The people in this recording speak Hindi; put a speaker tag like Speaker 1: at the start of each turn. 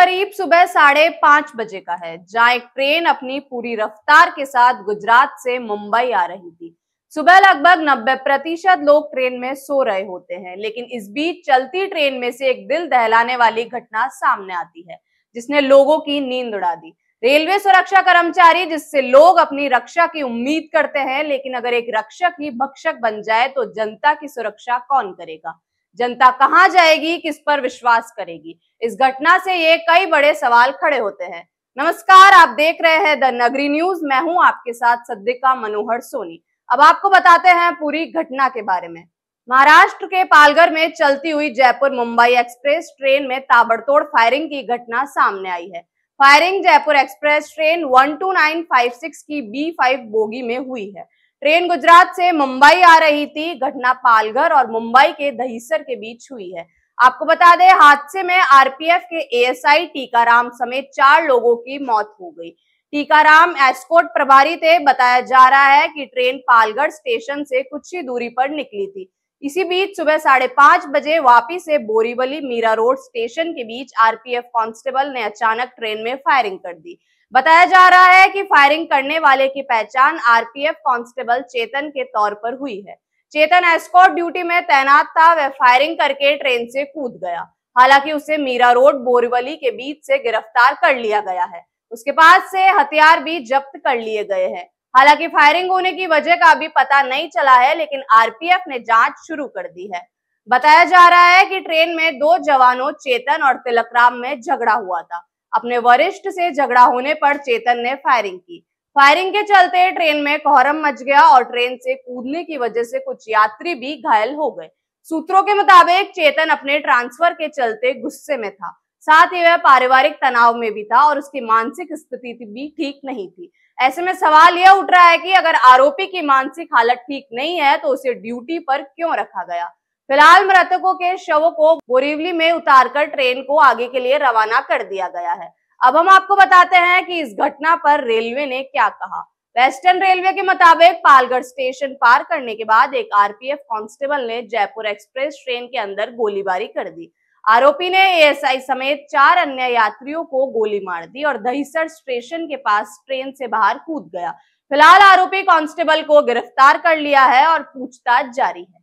Speaker 1: करीब सुबह साढ़े पांच बजे का है जहां एक ट्रेन अपनी पूरी रफ्तार के साथ गुजरात से मुंबई आ रही थी सुबह लगभग 90 प्रतिशत लोग ट्रेन में सो रहे होते हैं लेकिन इस बीच चलती ट्रेन में से एक दिल दहलाने वाली घटना सामने आती है जिसने लोगों की नींद उड़ा दी रेलवे सुरक्षा कर्मचारी जिससे लोग अपनी रक्षा की उम्मीद करते हैं लेकिन अगर एक रक्षक ही भक्षक बन जाए तो जनता की सुरक्षा कौन करेगा जनता कहाँ जाएगी किस पर विश्वास करेगी इस घटना से ये कई बड़े सवाल खड़े होते हैं नमस्कार आप देख रहे हैं द नगरी न्यूज मैं हूं आपके साथ सद्दिका मनोहर सोनी अब आपको बताते हैं पूरी घटना के बारे में महाराष्ट्र के पालघर में चलती हुई जयपुर मुंबई एक्सप्रेस ट्रेन में ताबड़तोड़ फायरिंग की घटना सामने आई है फायरिंग जयपुर एक्सप्रेस ट्रेन 12956 की बी फाइव बोगी में हुई है ट्रेन गुजरात से मुंबई आ रही थी घटना पालघर और मुंबई के दहीसर के बीच हुई है आपको बता दें हादसे में आरपीएफ के एएसआई टीकाराम समेत चार लोगों की मौत हो गई टीकाराम एस्कोर्ट प्रभारी थे बताया जा रहा है कि ट्रेन पालगढ़ स्टेशन से कुछ ही दूरी पर निकली थी इसी बीच सुबह साढ़े पांच बजे वापी से बोरीवली मीरा रोड स्टेशन के बीच आरपीएफ कांस्टेबल ने अचानक ट्रेन में फायरिंग कर दी बताया जा रहा है कि फायरिंग करने वाले की पहचान आरपीएफ कांस्टेबल चेतन के तौर पर हुई है चेतन एस्कॉर्ट ड्यूटी में तैनात था वह फायरिंग करके ट्रेन से कूद गया हालांकि उसे मीरा रोड बोरीवली के बीच से गिरफ्तार कर लिया गया है उसके पास से हथियार भी जब्त कर लिए गए हैं हालांकि फायरिंग होने की वजह का अभी पता नहीं चला है लेकिन आरपीएफ ने जांच शुरू कर दी है बताया जा रहा है कि ट्रेन में दो जवानों चेतन और तिलकराम में झगड़ा हुआ था अपने वरिष्ठ से झगड़ा होने पर चेतन ने फायरिंग की फायरिंग के चलते ट्रेन में कोहरम मच गया और ट्रेन से कूदने की वजह से कुछ यात्री भी घायल हो गए सूत्रों के मुताबिक चेतन अपने ट्रांसफर के चलते गुस्से में था साथ ही वह पारिवारिक तनाव में भी था और उसकी मानसिक स्थिति भी ठीक नहीं थी ऐसे में सवाल यह उठ रहा है कि अगर आरोपी की मानसिक हालत ठीक नहीं है तो उसे ड्यूटी पर क्यों रखा गया फिलहाल मृतकों के शवों को बोरीवली में उतारकर ट्रेन को आगे के लिए रवाना कर दिया गया है अब हम आपको बताते हैं कि इस घटना पर रेलवे ने क्या कहा वेस्टर्न रेलवे के मुताबिक पालगढ़ स्टेशन पार करने के बाद एक आरपीएफ कांस्टेबल ने जयपुर एक्सप्रेस ट्रेन के अंदर गोलीबारी कर दी आरोपी ने एएसआई समेत चार अन्य यात्रियों को गोली मार दी और दहीसर स्टेशन के पास ट्रेन से बाहर कूद गया फिलहाल आरोपी कांस्टेबल को गिरफ्तार कर लिया है और पूछताछ जारी है